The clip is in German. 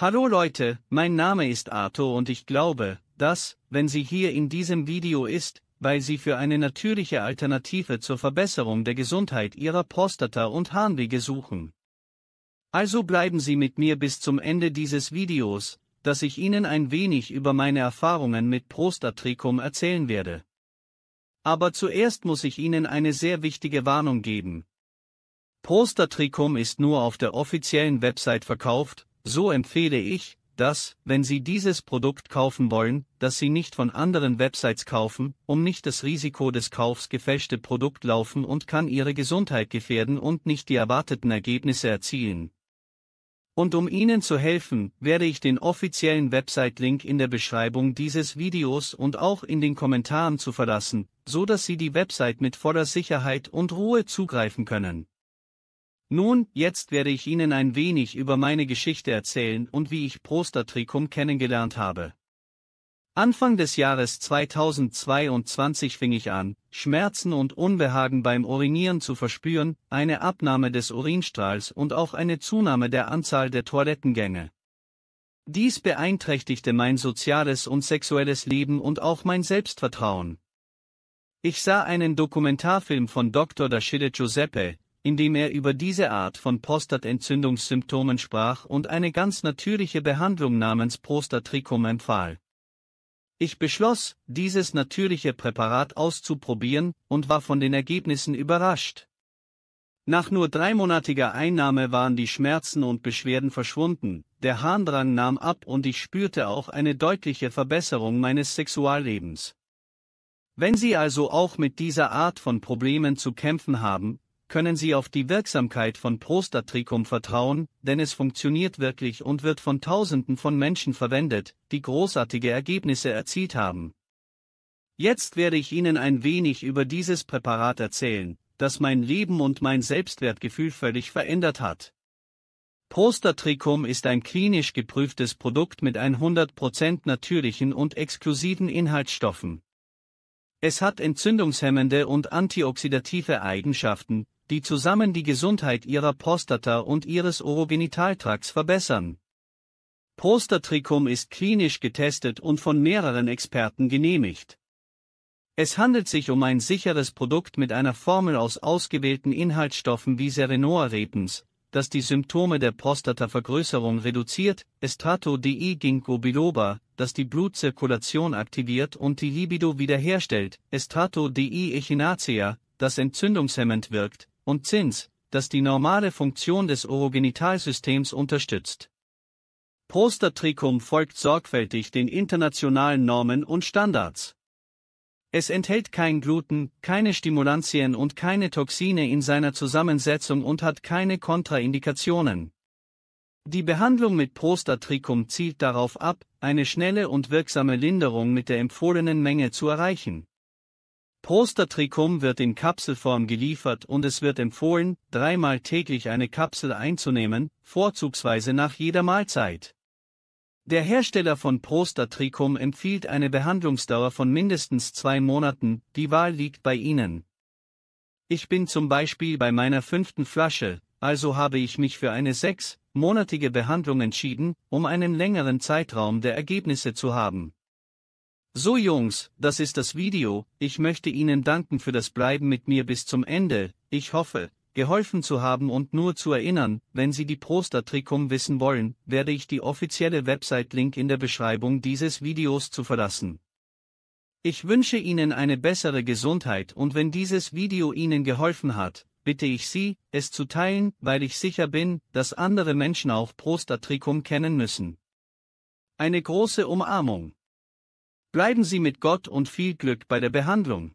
Hallo Leute, mein Name ist Arthur und ich glaube, dass, wenn sie hier in diesem Video ist, weil sie für eine natürliche Alternative zur Verbesserung der Gesundheit ihrer Prostata und Harnwege suchen. Also bleiben Sie mit mir bis zum Ende dieses Videos, dass ich Ihnen ein wenig über meine Erfahrungen mit Prostatricum erzählen werde. Aber zuerst muss ich Ihnen eine sehr wichtige Warnung geben. Prostatricum ist nur auf der offiziellen Website verkauft, so empfehle ich, dass, wenn Sie dieses Produkt kaufen wollen, dass Sie nicht von anderen Websites kaufen, um nicht das Risiko des Kaufs gefälschte Produkt laufen und kann Ihre Gesundheit gefährden und nicht die erwarteten Ergebnisse erzielen. Und um Ihnen zu helfen, werde ich den offiziellen Website-Link in der Beschreibung dieses Videos und auch in den Kommentaren zu verlassen, so dass Sie die Website mit voller Sicherheit und Ruhe zugreifen können. Nun, jetzt werde ich Ihnen ein wenig über meine Geschichte erzählen und wie ich Prostatrichum kennengelernt habe. Anfang des Jahres 2022 fing ich an, Schmerzen und Unbehagen beim Urinieren zu verspüren, eine Abnahme des Urinstrahls und auch eine Zunahme der Anzahl der Toilettengänge. Dies beeinträchtigte mein soziales und sexuelles Leben und auch mein Selbstvertrauen. Ich sah einen Dokumentarfilm von Dr. Dascide Giuseppe, indem er über diese Art von Prostatentzündungssymptomen sprach und eine ganz natürliche Behandlung namens Prostatricum empfahl. Ich beschloss, dieses natürliche Präparat auszuprobieren und war von den Ergebnissen überrascht. Nach nur dreimonatiger Einnahme waren die Schmerzen und Beschwerden verschwunden, der Harndrang nahm ab und ich spürte auch eine deutliche Verbesserung meines Sexuallebens. Wenn Sie also auch mit dieser Art von Problemen zu kämpfen haben, können Sie auf die Wirksamkeit von Prostatricum vertrauen, denn es funktioniert wirklich und wird von Tausenden von Menschen verwendet, die großartige Ergebnisse erzielt haben. Jetzt werde ich Ihnen ein wenig über dieses Präparat erzählen, das mein Leben und mein Selbstwertgefühl völlig verändert hat. Prostatricum ist ein klinisch geprüftes Produkt mit 100% natürlichen und exklusiven Inhaltsstoffen. Es hat entzündungshemmende und antioxidative Eigenschaften, die zusammen die Gesundheit ihrer Prostata und ihres Urogenitaltrakts verbessern. Prostatricum ist klinisch getestet und von mehreren Experten genehmigt. Es handelt sich um ein sicheres Produkt mit einer Formel aus ausgewählten Inhaltsstoffen wie Serenoa-Repens, das die Symptome der Prostatavergrößerung reduziert, Estrato di Ginkgo biloba, das die Blutzirkulation aktiviert und die Libido wiederherstellt, Estrato di Echinacea, das entzündungshemmend wirkt, und Zins, das die normale Funktion des Urogenitalsystems unterstützt. Prostatrichum folgt sorgfältig den internationalen Normen und Standards. Es enthält kein Gluten, keine Stimulantien und keine Toxine in seiner Zusammensetzung und hat keine Kontraindikationen. Die Behandlung mit Prostatrichum zielt darauf ab, eine schnelle und wirksame Linderung mit der empfohlenen Menge zu erreichen. Prostatricum wird in Kapselform geliefert und es wird empfohlen, dreimal täglich eine Kapsel einzunehmen, vorzugsweise nach jeder Mahlzeit. Der Hersteller von Prostatricum empfiehlt eine Behandlungsdauer von mindestens zwei Monaten, die Wahl liegt bei Ihnen. Ich bin zum Beispiel bei meiner fünften Flasche, also habe ich mich für eine sechsmonatige Behandlung entschieden, um einen längeren Zeitraum der Ergebnisse zu haben. So Jungs, das ist das Video, ich möchte Ihnen danken für das Bleiben mit mir bis zum Ende, ich hoffe, geholfen zu haben und nur zu erinnern, wenn Sie die Prostatrikum wissen wollen, werde ich die offizielle Website-Link in der Beschreibung dieses Videos zu verlassen. Ich wünsche Ihnen eine bessere Gesundheit und wenn dieses Video Ihnen geholfen hat, bitte ich Sie, es zu teilen, weil ich sicher bin, dass andere Menschen auch Prostatrikum kennen müssen. Eine große Umarmung. Bleiben Sie mit Gott und viel Glück bei der Behandlung.